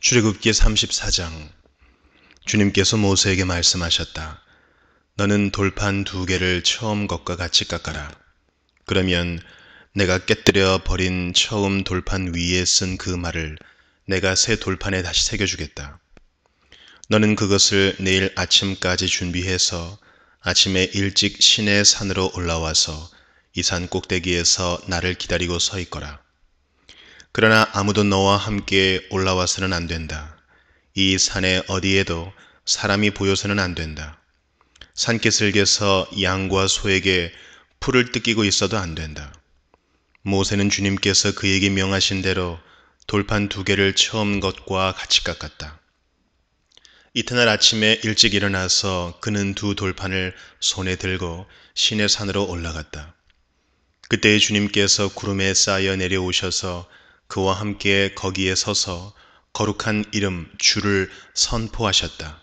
출애굽기 34장 주님께서 모세에게 말씀하셨다. 너는 돌판 두 개를 처음 것과 같이 깎아라. 그러면 내가 깨뜨려 버린 처음 돌판 위에 쓴 그 말을 내가 새 돌판에 다시 새겨주겠다. 너는 그것을 내일 아침까지 준비해서 아침에 일찍 시내 산으로 올라와서 이 산 꼭대기에서 나를 기다리고 서 있거라. 그러나 아무도 너와 함께 올라와서는 안 된다. 이 산의 어디에도 사람이 보여서는 안 된다. 산기슬개서 양과 소에게 풀을 뜯기고 있어도 안 된다. 모세는 주님께서 그에게 명하신 대로 돌판 두 개를 처음 것과 같이 깎았다. 이튿날 아침에 일찍 일어나서 그는 두 돌판을 손에 들고 시내 산으로 올라갔다. 그때에 주님께서 구름에 쌓여 내려오셔서 그와 함께 거기에 서서 거룩한 이름 주를 선포하셨다.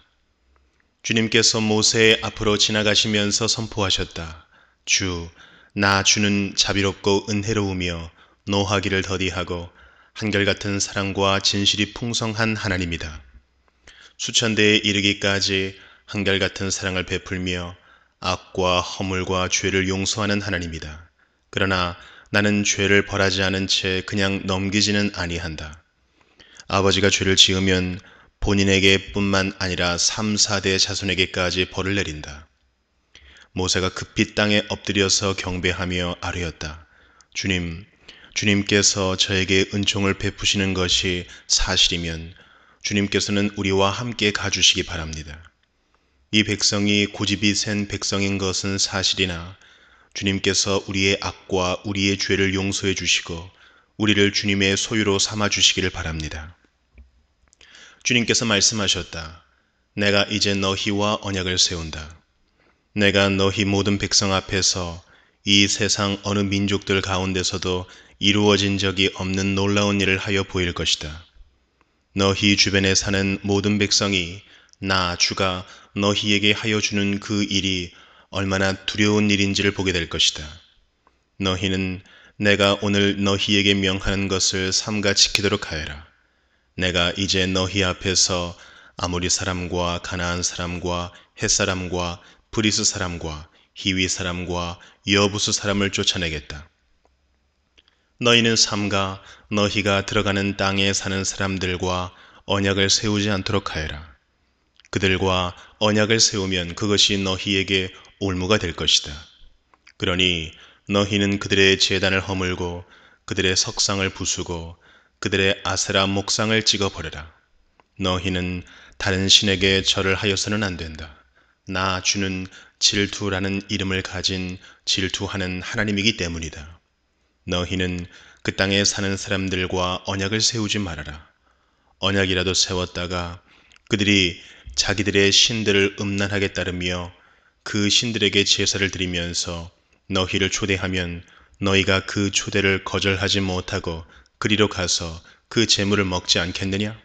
주님께서 모세의 앞으로 지나가시면서 선포하셨다. 주, 나 주는 자비롭고 은혜로우며 노하기를 더디하고 한결같은 사랑과 진실이 풍성한 하나님이다. 수천 대에 이르기까지 한결같은 사랑을 베풀며 악과 허물과 죄를 용서하는 하나님이다. 그러나 나는 죄를 벌하지 않은 채 그냥 넘기지는 아니한다. 아버지가 죄를 지으면 본인에게 뿐만 아니라 3, 4대 자손에게까지 벌을 내린다. 모세가 급히 땅에 엎드려서 경배하며 아뢰었다. 주님, 주님께서 저에게 은총을 베푸시는 것이 사실이면 주님께서는 우리와 함께 가주시기 바랍니다. 이 백성이 고집이 센 백성인 것은 사실이나 주님께서 우리의 악과 우리의 죄를 용서해 주시고 우리를 주님의 소유로 삼아 주시기를 바랍니다. 주님께서 말씀하셨다. 내가 이제 너희와 언약을 세운다. 내가 너희 모든 백성 앞에서 이 세상 어느 민족들 가운데서도 이루어진 적이 없는 놀라운 일을 하여 보일 것이다. 너희 주변에 사는 모든 백성이 나 주가 너희에게 하여 주는 그 일이 얼마나 두려운 일인지를 보게 될 것이다. 너희는 내가 오늘 너희에게 명하는 것을 삼가 지키도록 하여라. 내가 이제 너희 앞에서 아무리 사람과 가나안 사람과 햇사람과 브리스 사람과 희위 사람과 여부수 사람을 쫓아내겠다. 너희는 삼가 너희가 들어가는 땅에 사는 사람들과 언약을 세우지 않도록 하여라. 그들과 언약을 세우면 그것이 너희에게 올무가 될 것이다. 그러니 너희는 그들의 재단을 허물고 그들의 석상을 부수고 그들의 아세라 목상을 찍어 버려라. 너희는 다른 신에게 절을 하여서는 안 된다. 나 주는 질투라는 이름을 가진 질투하는 하나님이기 때문이다. 너희는 그 땅에 사는 사람들과 언약을 세우지 말아라. 언약이라도 세웠다가 그들이 자기들의 신들을 음란하게 따르며 그 신들에게 제사를 드리면서 너희를 초대하면 너희가 그 초대를 거절하지 못하고 그리로 가서 그 재물을 먹지 않겠느냐?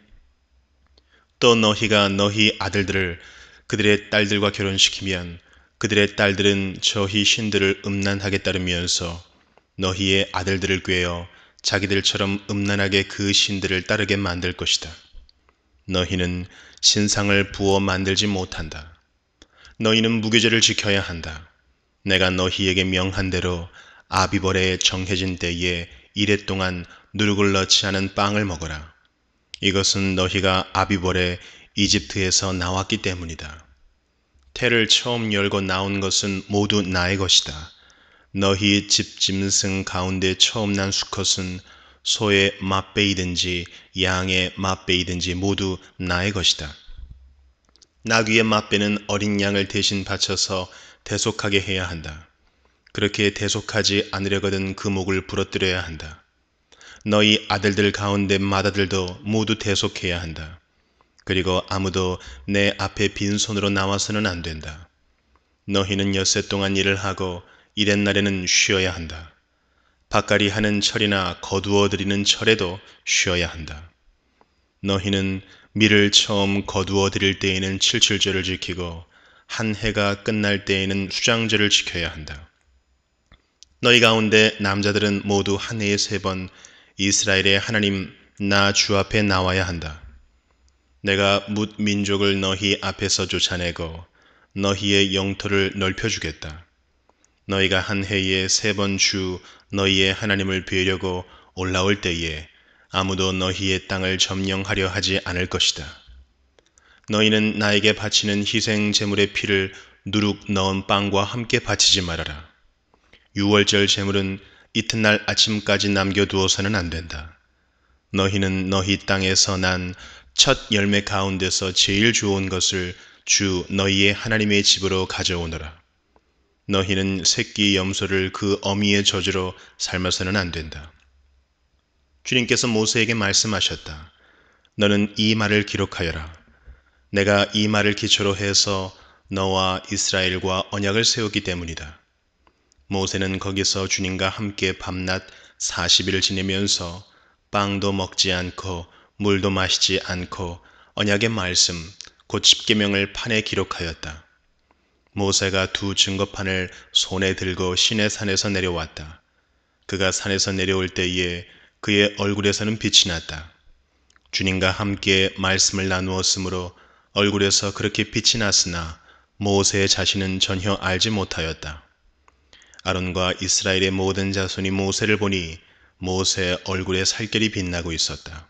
또 너희가 너희 아들들을 그들의 딸들과 결혼시키면 그들의 딸들은 저희 신들을 음란하게 따르면서 너희의 아들들을 꾀어 자기들처럼 음란하게 그 신들을 따르게 만들 것이다. 너희는 신상을 부어 만들지 못한다. 너희는 무교제를 지켜야 한다. 내가 너희에게 명한 대로 아비벌에 정해진 때에 이래 동안 누룩을 넣지 않은 빵을 먹어라. 이것은 너희가 아비벌에 이집트에서 나왔기 때문이다. 태를 처음 열고 나온 것은 모두 나의 것이다. 너희 집 짐승 가운데 처음 난 수컷은 소의 맛배이든지 양의 맛배이든지 모두 나의 것이다. 나귀의 맛배는 어린 양을 대신 바쳐서 대속하게 해야 한다. 그렇게 대속하지 않으려거든 그 목을 부러뜨려야 한다. 너희 아들들 가운데 마다들도 모두 대속해야 한다. 그리고 아무도 내 앞에 빈손으로 나와서는 안 된다. 너희는 엿새 동안 일을 하고 이랬날에는 쉬어야 한다. 밭갈이 하는 철이나 거두어 들이는 철에도 쉬어야 한다. 너희는 밀을 처음 거두어 드릴 때에는 칠칠절을 지키고 한 해가 끝날 때에는 수장절을 지켜야 한다. 너희 가운데 남자들은 모두 한 해에 세 번 이스라엘의 하나님 나 주 앞에 나와야 한다. 내가 뭇 민족을 너희 앞에서 쫓아내고 너희의 영토를 넓혀주겠다. 너희가 한 해에 세 번 주 너희의 하나님을 뵈려고 올라올 때에 아무도 너희의 땅을 점령하려 하지 않을 것이다. 너희는 나에게 바치는 희생 제물의 피를 누룩 넣은 빵과 함께 바치지 말아라. 유월절 제물은 이튿날 아침까지 남겨두어서는 안 된다. 너희는 너희 땅에서 난 첫 열매 가운데서 제일 좋은 것을 주 너희의 하나님의 집으로 가져오너라. 너희는 새끼 염소를 그 어미의 저으로 삶아서는 안 된다. 주님께서 모세에게 말씀하셨다. 너는 이 말을 기록하여라. 내가 이 말을 기초로 해서 너와 이스라엘과 언약을 세우기 때문이다. 모세는 거기서 주님과 함께 밤낮 40일을 지내면서 빵도 먹지 않고 물도 마시지 않고 언약의 말씀 곧 십계명을 판에 기록하였다. 모세가 두 증거판을 손에 들고 시내 산에서 내려왔다. 그가 산에서 내려올 때에 그의 얼굴에서는 빛이 났다. 주님과 함께 말씀을 나누었으므로 얼굴에서 그렇게 빛이 났으나 모세의 자신은 전혀 알지 못하였다. 아론과 이스라엘의 모든 자손이 모세를 보니 모세의 얼굴에 살결이 빛나고 있었다.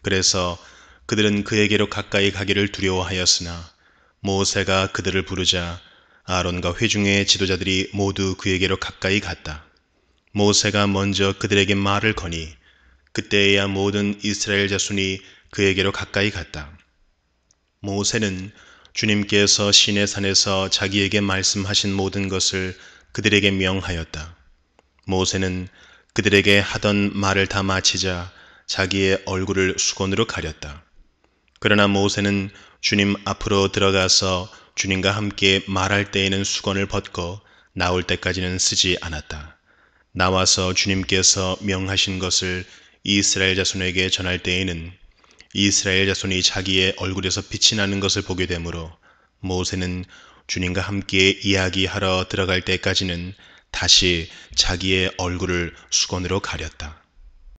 그래서 그들은 그에게로 가까이 가기를 두려워하였으나 모세가 그들을 부르자 아론과 회중의 지도자들이 모두 그에게로 가까이 갔다. 모세가 먼저 그들에게 말을 거니 그때에야 모든 이스라엘 자손이 그에게로 가까이 갔다. 모세는 주님께서 시내산에서 자기에게 말씀하신 모든 것을 그들에게 명하였다. 모세는 그들에게 하던 말을 다 마치자 자기의 얼굴을 수건으로 가렸다. 그러나 모세는 주님 앞으로 들어가서 주님과 함께 말할 때에는 수건을 벗고 나올 때까지는 쓰지 않았다. 나와서 주님께서 명하신 것을 이스라엘 자손에게 전할 때에는 이스라엘 자손이 자기의 얼굴에서 빛이 나는 것을 보게 되므로 모세는 주님과 함께 이야기하러 들어갈 때까지는 다시 자기의 얼굴을 수건으로 가렸다.